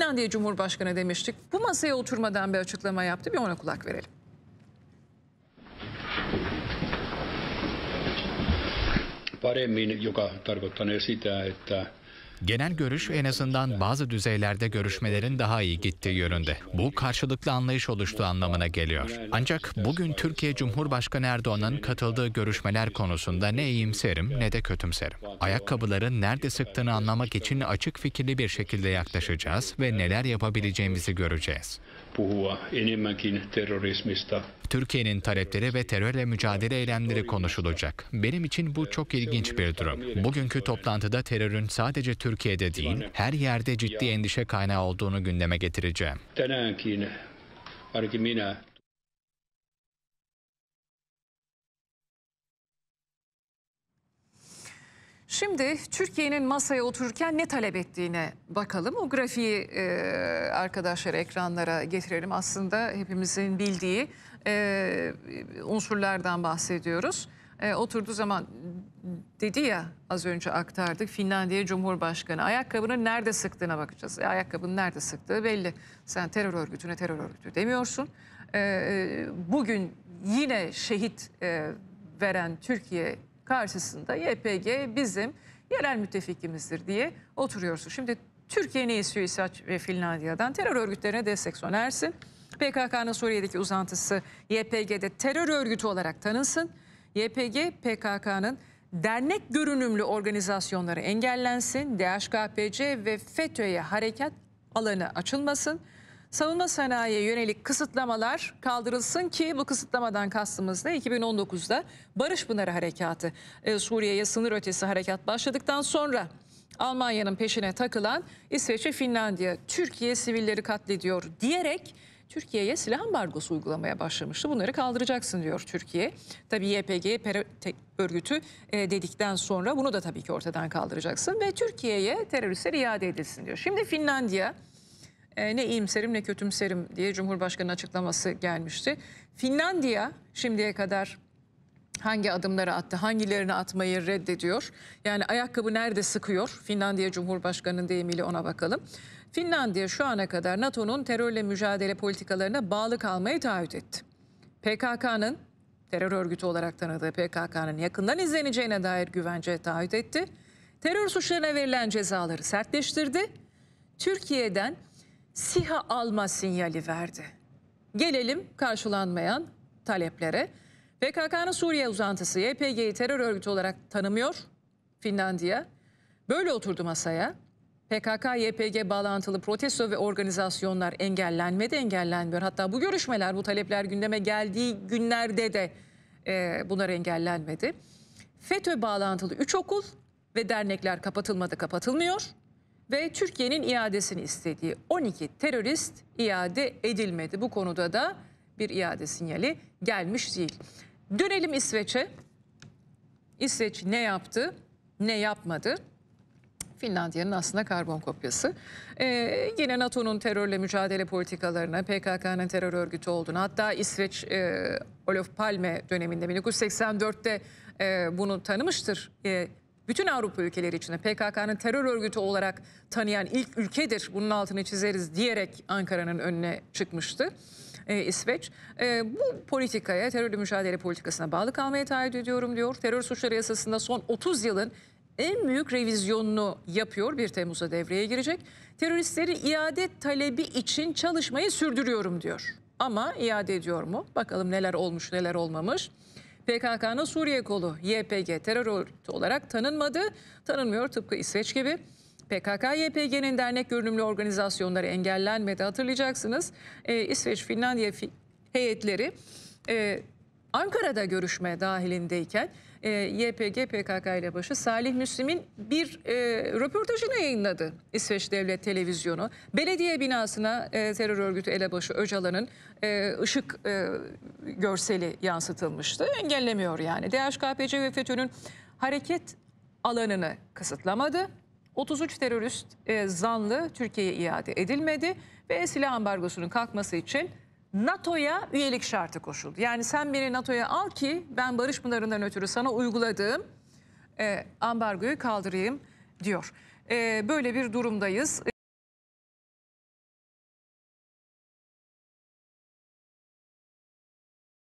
Finlandiya Cumhurbaşkanı demiştik. Bu masaya oturmadan bir açıklama yaptı. Bir ona kulak verelim. Paremmin, joka tarkoittanee sitä, että Genel görüş en azından bazı düzeylerde görüşmelerin daha iyi gittiği yönünde. Bu karşılıklı anlayış oluştuğu anlamına geliyor. Ancak bugün Türkiye Cumhurbaşkanı Erdoğan'ın katıldığı görüşmeler konusunda ne iyimserim ne de kötümserim. Ayakkabıların nerede sıktığını anlamak için açık fikirli bir şekilde yaklaşacağız ve neler yapabileceğimizi göreceğiz puhua enemmänkin terrorismista. Türkiye'nin talepleri ve terörle mücadele eylemleri konuşulacak. Benim için bu çok ilginç bir durum. Bugünkü toplantıda terörün sadece Türkiye'de değil, her yerde ciddi endişe kaynağı olduğunu gündeme getireceğim. Tänäänkin, ainakin minä Şimdi Türkiye'nin masaya otururken ne talep ettiğine bakalım. O grafiği e, arkadaşlar ekranlara getirelim. Aslında hepimizin bildiği e, unsurlardan bahsediyoruz. E, oturduğu zaman dedi ya az önce aktardık Finlandiya Cumhurbaşkanı ayakkabını nerede sıktığına bakacağız. E, ayakkabını nerede sıktığı belli. Sen terör örgütüne terör örgütü demiyorsun. E, e bugün yine şehit e, veren Türkiye karşısında YPG bizim yerel müttefikimizdir diye oturuyorsun. Şimdi Türkiye ne istiyor İsveç ve Finlandiya'dan? Terör örgütlerine destek sonersin. PKK'nın Suriye'deki uzantısı YPG'de terör örgütü olarak tanınsın. YPG PKK'nın dernek görünümlü organizasyonları engellensin. DHKPC ve FETÖ'ye hareket alanı açılmasın savunma sanayiye yönelik kısıtlamalar kaldırılsın ki bu kısıtlamadan kastımız ne? 2019'da Barış Pınarı Harekatı e, Suriye'ye sınır ötesi harekat başladıktan sonra Almanya'nın peşine takılan İsveç'e Finlandiya Türkiye sivilleri katlediyor diyerek Türkiye'ye silah ambargosu uygulamaya başlamıştı. Bunları kaldıracaksın diyor Türkiye. Tabii YPG örgütü e, dedikten sonra bunu da tabii ki ortadan kaldıracaksın ve Türkiye'ye teröristler iade edilsin diyor. Şimdi Finlandiya e, ne iyimserim ne kötümserim diye Cumhurbaşkanı açıklaması gelmişti. Finlandiya şimdiye kadar hangi adımları attı, hangilerini atmayı reddediyor. Yani ayakkabı nerede sıkıyor? Finlandiya Cumhurbaşkanı'nın deyimiyle ona bakalım. Finlandiya şu ana kadar NATO'nun terörle mücadele politikalarına bağlı kalmayı taahhüt etti. PKK'nın terör örgütü olarak tanıdığı PKK'nın yakından izleneceğine dair güvence taahhüt etti. Terör suçlarına verilen cezaları sertleştirdi. Türkiye'den SİHA alma sinyali verdi. Gelelim karşılanmayan taleplere. PKK'nın Suriye uzantısı YPG'yi terör örgütü olarak tanımıyor Finlandiya. Böyle oturdu masaya. PKK-YPG bağlantılı protesto ve organizasyonlar engellenmedi engellenmiyor. Hatta bu görüşmeler, bu talepler gündeme geldiği günlerde de e, bunlar engellenmedi. FETÖ bağlantılı 3 okul ve dernekler kapatılmadı kapatılmıyor ve Türkiye'nin iadesini istediği 12 terörist iade edilmedi. Bu konuda da bir iade sinyali gelmiş değil. Dönelim İsveç'e. İsveç ne yaptı, ne yapmadı? Finlandiya'nın aslında karbon kopyası. Ee, yine NATO'nun terörle mücadele politikalarına, PKK'nın terör örgütü olduğunu, hatta İsveç e, Olof Palme döneminde 1984'te e, bunu tanımıştır. E, bütün Avrupa ülkeleri için PKK'nın terör örgütü olarak tanıyan ilk ülkedir. Bunun altını çizeriz diyerek Ankara'nın önüne çıkmıştı e, İsveç. E, bu politikaya, terörle mücadele politikasına bağlı kalmaya taahhüt ediyorum diyor. Terör suçları yasasında son 30 yılın en büyük revizyonunu yapıyor. 1 Temmuz'a devreye girecek. Teröristleri iade talebi için çalışmayı sürdürüyorum diyor. Ama iade ediyor mu? Bakalım neler olmuş neler olmamış. PKK'nın Suriye kolu YPG terör örgütü olarak tanınmadı. Tanınmıyor tıpkı İsveç gibi. PKK-YPG'nin dernek görünümlü organizasyonları engellenmedi hatırlayacaksınız. Ee, İsveç, Finlandiya heyetleri e, Ankara'da görüşme dahilindeyken e, YPG PKK ile başı Salih Müslim'in bir e, röportajını yayınladı İsveç Devlet Televizyonu. Belediye binasına e, terör örgütü elebaşı Öcalan'ın e, ışık e, görseli yansıtılmıştı. Engellemiyor yani. DHKPC ve FETÖ'nün hareket alanını kısıtlamadı. 33 terörist e, zanlı Türkiye'ye iade edilmedi ve silah ambargosunun kalkması için NATO'ya üyelik şartı koşuldu. Yani sen beni NATO'ya al ki ben Barış Pınarı'ndan ötürü sana uyguladığım e, ambargoyu kaldırayım diyor. E, böyle bir durumdayız.